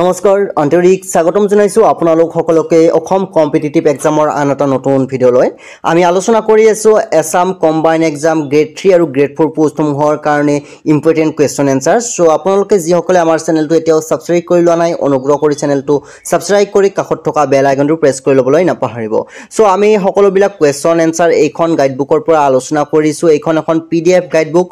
নমস্কাৰ আন্তৰিক স্বাগতম জনাইছোঁ আপোনালোক সকলোকে অসম কম্পিটিটিভ এক্সামৰ আন এটা নতুন ভিডিঅ'লৈ আমি আলোচনা কৰি আছোঁ Assam combine exam grade three আৰু গ্ৰেড ফ'ৰ পোষ্টসমূহৰ কাৰণে ইম্পৰ্টেণ্ট কুৱেশ্যন এনচাৰ ছ' আপোনালোকে যিসকলে আমাৰ চেনেলটো এতিয়াও ছাবস্ক্ৰাইব কৰি লোৱা নাই অনুগ্ৰহ কৰি চেনেলটো ছাবস্ক্ৰাইব কৰি কাষত থকা বেল আইকনটো প্ৰেছ কৰি ল'বলৈ নাপাহৰিব ছ' আমি সকলোবিলাক কুৱেশ্যন এনচাৰ এইখন গাইডবুকৰ পৰা আলোচনা কৰিছোঁ এইখন এখন P D F guidebook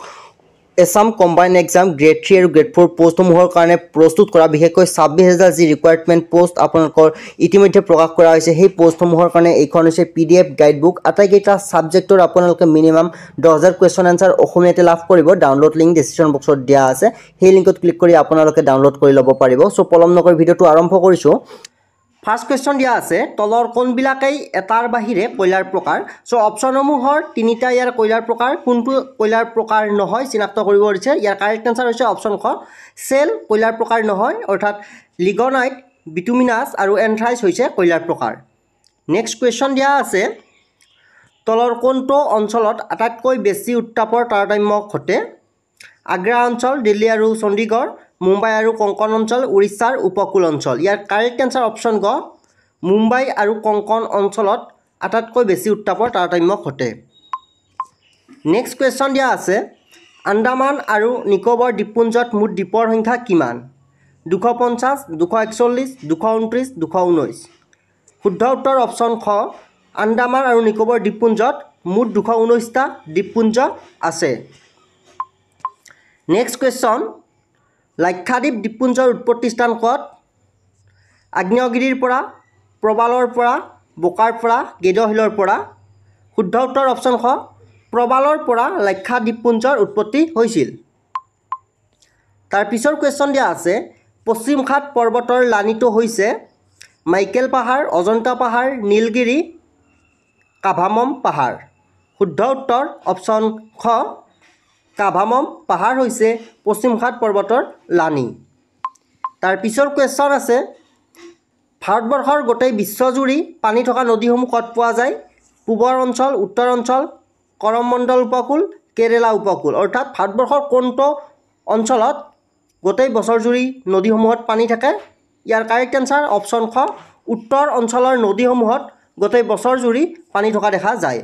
Assam combine exam grade three আৰু গ্ৰেড ফ'ৰ পষ্টসমূহৰ কাৰণে প্ৰস্তুত কৰা বিশেষকৈ ছাব্বিছ হাজাৰ যি ৰিকুৱাৰমেণ্ট পষ্ট আপোনালোকৰ ইতিমধ্যে প্ৰকাশ কৰা হৈছে সেই পষ্টসমূহৰ কাৰণে এইখন হৈছে পি ডি এফ গাইডবুক আটাইকেইটা ছাবজেক্টৰ আপোনালোকে মিনিমাম দহ হাজাৰ কুৱেশ্যন এনচাৰ অসমীয়াতে লাভ কৰিব ডাউনলোড লিংক ডিচক্ৰিপশ্যন বক্সত দিয়া আছে সেই লিংকত ক্লিক কৰি আপোনালোকে ডাউনলোড কৰি ল'ব পাৰিব চ' পলম নগৰ ভিডিঅ'টো আৰম্ভ কৰিছোঁ ফাৰ্ষ্ট কুৱেশ্যন দিয়া আছে তলৰ কোনবিলাকেই এটাৰ বাহিৰে কয়লাৰ প্ৰকাৰ চ' অপশ্যনসমূহৰ তিনিটা ইয়াৰ কয়লাৰ প্ৰকাৰ কোনটো কয়লাৰ প্ৰকাৰ নহয় চিনাক্ত কৰিব দিছে ইয়াৰ কাৰেক্ট এনচাৰ হৈছে অপশ্যন খ চেল কয়লাৰ প্ৰকাৰ নহয় অৰ্থাৎ লিগনাইট বিটুমিনাছ আৰু এনথ্ৰাইচ হৈছে কয়লাৰ প্ৰকাৰ নেক্সট কুৱেশ্যন দিয়া আছে তলৰ কোনটো অঞ্চলত আটাইতকৈ বেছি উত্তাপৰ তাৰতম্য ঘটে আগ্ৰা অঞ্চল দিল্লী আৰু চণ্ডীগড় মুম্বাই আৰু কংকন অঞ্চল উৰিষ্যাৰ উপকূল অঞ্চল ইয়াৰ কাৰেক্ট এনচাৰ অপশ্যন গ মুম্বাই আৰু কংকন অঞ্চলত আটাইতকৈ বেছি উত্তাপৰ তাৰতম্য ঘটে নেক্সট কুৱেশ্যন দিয়া আছে আন্দামান আৰু নিকোবৰ দ্বীপপুঞ্জত মুঠ দ্বীপৰ সংখ্যা কিমান দুশ পঞ্চাছ দুশ একচল্লিছ দুশ ঊনত্ৰিছ দুশ ঊনৈছ শুদ্ধ উত্তৰ অপশ্যন খ আন্দামান আৰু নিকোবৰ দ্বীপপুঞ্জত মুঠ দুশ ঊনৈছটা দ্বীপপুঞ্জ আছে নেক্সট কুৱেশ্যন লাক্ষাদ্বীপ দ্বীপপুঞ্জৰ উৎপত্তি স্থান ক'ত আগ্নেয়গিৰিৰ পৰা প্ৰবালৰ পৰা বোকাৰ পৰা গেদহিলৰ পৰা শুদ্ধ উত্তৰ অপশ্যন খ প্ৰবালৰ পৰা লাক্ষাদ্বীপপুঞ্জৰ উৎপত্তি হৈছিল তাৰ পিছৰ কুৱেশ্যন দিয়া আছে পশ্চিম পশ্চিমঘাট পৰ্বতৰ লানিটো হৈছে মাইকেল পাহাৰ অজন্তা পাহাৰ নীলগিৰি কাভামম পাহাৰ শুদ্ধ উত্তৰ অপশ্যন খ কাভামম পাহাৰ হৈছে পশ্চিম পশ্চিমঘাট পৰ্বতৰ লানি তাৰ পিছৰ কুৱেশ্যন আছে ভাৰতবৰ্ষৰ গোটেই বিশ্বজুৰি পানী থকা নদীসমূহ ক'ত পোৱা যায় পূবৰ অঞ্চল উত্তৰ অঞ্চল কৰমমণ্ডল উপকূল কেৰেলা উপকূল অৰ্থাৎ ভাৰতবৰ্ষৰ কোনটো অঞ্চলত গোটেই বছৰজুৰি নদীসমূহত পানী থাকে ইয়াৰ কাৰেক্ট এনচাৰ অপশ্যন খ উত্তৰ অঞ্চলৰ নদীসমূহত গোটেই বছৰজুৰি পানী থকা দেখা যায়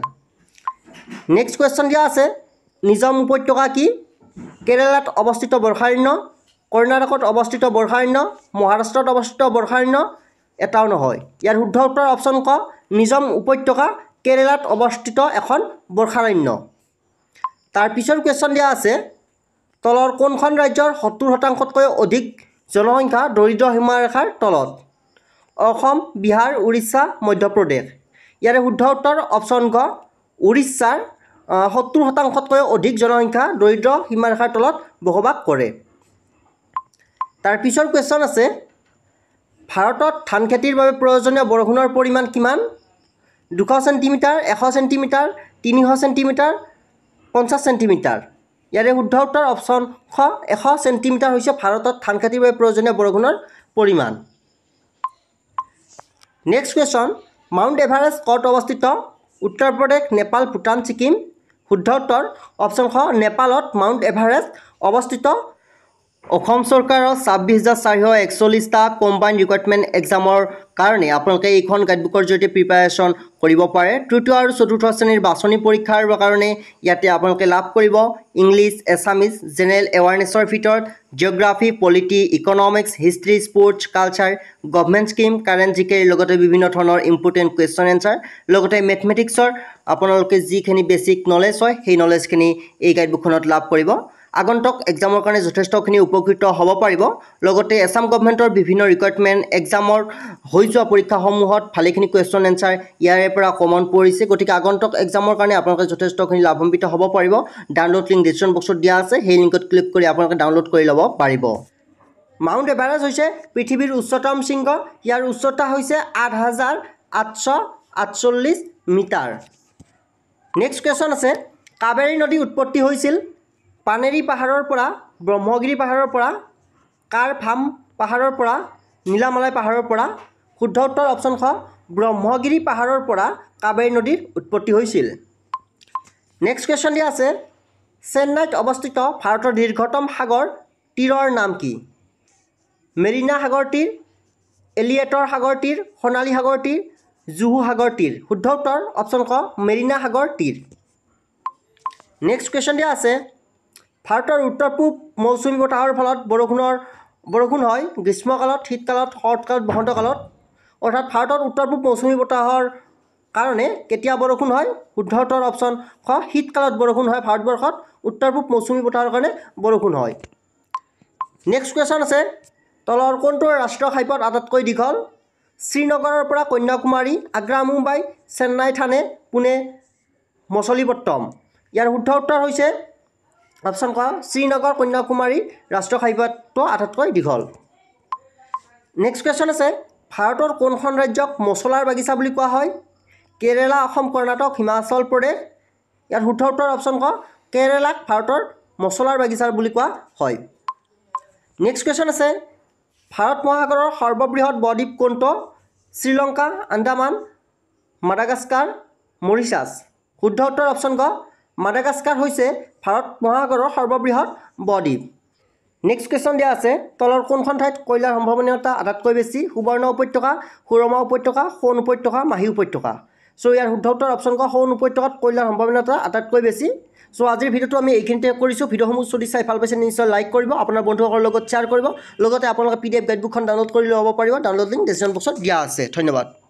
নেক্সট কুৱেশ্যন দিয়া আছে নিজম উপত্যকা কি কেৰেলাত অৱস্থিত বৰ্ষাৰণ্য কৰ্ণাটকত অৱস্থিত বৰ্ষাৰণ্য মহাৰাষ্ট্ৰত অৱস্থিত বৰ্ষাৰণ্য এটাও নহয় ইয়াৰ শুদ্ধ উত্তৰ অপশ্যন ক নিজম উপত্যকা কেৰেলাত অৱস্থিত এখন বৰ্ষাৰণ্য তাৰপিছৰ কুৱেশ্যন দিয়া আছে তলৰ কোনখন ৰাজ্যৰ সত্তৰ শতাংশতকৈ অধিক জনসংখ্যা দৰিদ্ৰ সীমাৰেখাৰ তলত অসম বিহাৰ উৰিষ্যা মধ্যপ্ৰদেশ ইয়াৰে শুদ্ধ উত্তৰ অপশ্যন ক উৰিষ্যাৰ সত্তৰ শতাংশতকৈও অধিক জনসংখ্যা দৰিদ্ৰ সীমাৰেখাৰ তলত বসবাস কৰে তাৰ পিছৰ কুৱেশ্যন আছে ভাৰতত ধান খেতিৰ বাবে প্ৰয়োজনীয় বৰষুণৰ পৰিমাণ কিমান দুশ চেণ্টিমিটাৰ এশ চেণ্টিমিটাৰ তিনিশ চেণ্টিমিটাৰ পঞ্চাছ চেণ্টিমিটাৰ ইয়াৰে শুদ্ধ উত্তৰ অপশ্যন শ এশ চেণ্টিমিটাৰ হৈছে ভাৰতত ধান খেতিৰ বাবে প্ৰয়োজনীয় বৰষুণৰ পৰিমাণ নেক্সট কুৱেশ্যন মাউণ্ট এভাৰেষ্ট ক'ত অৱস্থিত উত্তৰ প্ৰদেশ নেপাল ভূটান ছিকিম শুদ্ধ উত্তৰ অপশ্যন খ নেপালত মাউণ্ট এভাৰেষ্ট অৱস্থিত অসম চৰকাৰৰ ছাব্বিছ হাজাৰ চাৰিশ একচল্লিছটা কম্বাইন ৰিকুৱাৰমেণ্ট এক্সামৰ কাৰণে আপোনালোকে এইখন গাইডবুকৰ জৰিয়তে প্ৰিপাৰেশ্যন কৰিব পাৰে তৃতীয় আৰু চতুৰ্থ শ্ৰেণীৰ বাছনি পৰীক্ষাৰ কাৰণে ইয়াতে আপোনালোকে লাভ কৰিব ইংলিছ এছামিজ জেনেৰেল এৱাৰনেছৰ ভিতৰত geography polity economics history sports culture government scheme current G কেৰ লগতে বিভিন্ন ধৰণৰ ইম্পৰ্টেণ্ট কুৱেশ্যন এনচাৰ লগতে মেথমেটিক্সৰ আপোনালোকে যিখিনি বেছিক নলেজ হয় সেই নলেজখিনি এই গাইডবুকখনত লাভ কৰিব আগন্তক এক্সামৰ কাৰণে যথেষ্টখিনি উপকৃত হ'ব পাৰিব লগতে এছাম গভমেণ্টৰ বিভিন্ন ৰিকুৱাৰমেণ্ট এক্সামৰ হৈ যোৱা পৰীক্ষাসমূহত ভালেখিনি কুৱেশ্যন এনচাৰ ইয়াৰে পৰা কমন পৰিছে গতিকে আগন্তক এক্সামৰ কাৰণে আপোনালোকে যথেষ্টখিনি লাভান্বিত হ'ব পাৰিব ডাউনলোড লিংক ডিচক্ৰিপশ্যন বক্সত দিয়া আছে সেই লিংকত ক্লিক কৰি আপোনালোকে ডাউনলোড কৰি ল'ব পাৰিব মাউণ্ট এভাৰেষ্ট হৈছে পৃথিৱীৰ উচ্চতম শৃংগ ইয়াৰ উচ্চতা হৈছে আঠ হাজাৰ আঠশ আঠচল্লিছ মিটাৰ নেক্সট কুৱেশ্যন আছে কাবেৰী নদী উৎপত্তি হৈছিল পানেৰী পাহাৰৰ পৰা ব্ৰহ্মগিৰি পাহাৰৰ পৰা কাৰ ফাম পাহাৰৰ পৰা নীলামালাই পাহাৰৰ পৰা শুদ্ধ উত্তৰ অপশ্যন খ ব্ৰহ্মগিৰি পাহাৰৰ পৰা কাবেৰী নদীৰ উৎপত্তি হৈছিল নেক্সট কুৱেশ্যন দিয়া আছে চেন্নাইত অৱস্থিত ভাৰতৰ দীৰ্ঘতম সাগৰ তীৰৰ নাম কি মেৰিনা সাগৰ তীৰ এলিয়েটৰ সাগৰ তীৰ সোণালী সাগৰ তীৰ জুহু সাগৰ তীৰ শুদ্ধ উত্তৰ অপশ্যন ক মেৰিনা সাগৰ তীৰ নেক্সট কুৱেশ্যন দিয়া আছে ভাৰতৰ উত্তৰ পূব মৌচুমী বতাহৰ ফলত বৰষুণৰ বৰষুণ হয় গ্ৰীষ্মকালত শীতকালত শৰৎকালত বসন্তকালত অৰ্থাৎ ভাৰতত উত্তৰ পূব মৌচুমী বতাহৰ কাৰণে কেতিয়া বৰষুণ হয় শুদ্ধ উত্তৰ অপশ্যন খ শীতকালত বৰষুণ হয় ভাৰতবৰ্ষত উত্তৰ পূব মৌচুমী বতাহৰ কাৰণে বৰষুণ হয় নেক্সট কুৱেশ্যন আছে তলৰ কোনটো ৰাষ্ট্ৰীয় ঘাইপথ আটাইতকৈ দীঘল শ্ৰীনগৰৰ পৰা কন্যাকুমাৰী আগ্ৰা মুম্বাই চেন্নাই থানে পুনে মছলিপট্টম ইয়াৰ শুদ্ধ উত্তৰ হৈছে অপশ্যন ক শ্ৰীনগৰ কন্যাকুমাৰী ৰাষ্ট্ৰীয় ঘাইপথটো আটাইতকৈ দীঘল নেক্সট কুৱেশ্যন আছে ভাৰতৰ কোনখন ৰাজ্যক মছলাৰ বাগিচা বুলি কোৱা হয় কেৰেলা অসম কৰ্ণাটক হিমাচল প্ৰদেশ ইয়াত শুদ্ধ উত্তৰ অপশ্যন ক কেৰেলাক ভাৰতৰ মছলাৰ বাগিচা বুলি কোৱা হয় নেক্সট কুৱেশ্যন আছে ভাৰত মহাসাগৰৰ সৰ্ববৃহৎ বদ্বীপ কোনটো শ্ৰীলংকা আন্দামান মাডাগাস্কাৰ মৰিচাছ শুদ্ধ উত্তৰ অপশ্যন ক মাডাগাস্কাৰ হৈছে ভাৰত মহাসাগৰৰ সৰ্ববৃহৎ বদ্বীপ নেক্সট কুৱেশ্যন দিয়া আছে তলৰ কোনখন ঠাইত কয়লাৰ সম্ভাৱনীয়তা আটাইতকৈ বেছি সুবৰ্ণ উপত্যকা সুৰমা উপত্যকা সোণ উপত্যকা মাহী উপত্যকা চ' ইয়াৰ শুদ্ধ উত্তৰ অপশ্যন কৰা সোণ উপত্যকাত কয়লাৰ সম্ভাৱনীয়তা আটাইতকৈ বেছি চ' আজিৰ ভিডিঅ'টো আমি এইখিনিতে কৰিছোঁ ভিডিঅ'সমূহ যদি চাই ভাল পাইছে নিশ্চয় লাইক কৰিব আপোনাৰ বন্ধুসকলৰ লগত শ্বেয়াৰ কৰিব লগতে আপোনালোকে পি ডি এফ গাইডবুকখন ডাউনলোড কৰি ল'ব পাৰিব ডাউনলোড লিংক ডাউনলোডিং বক্সত দিয়া আছে ধন্যবাদ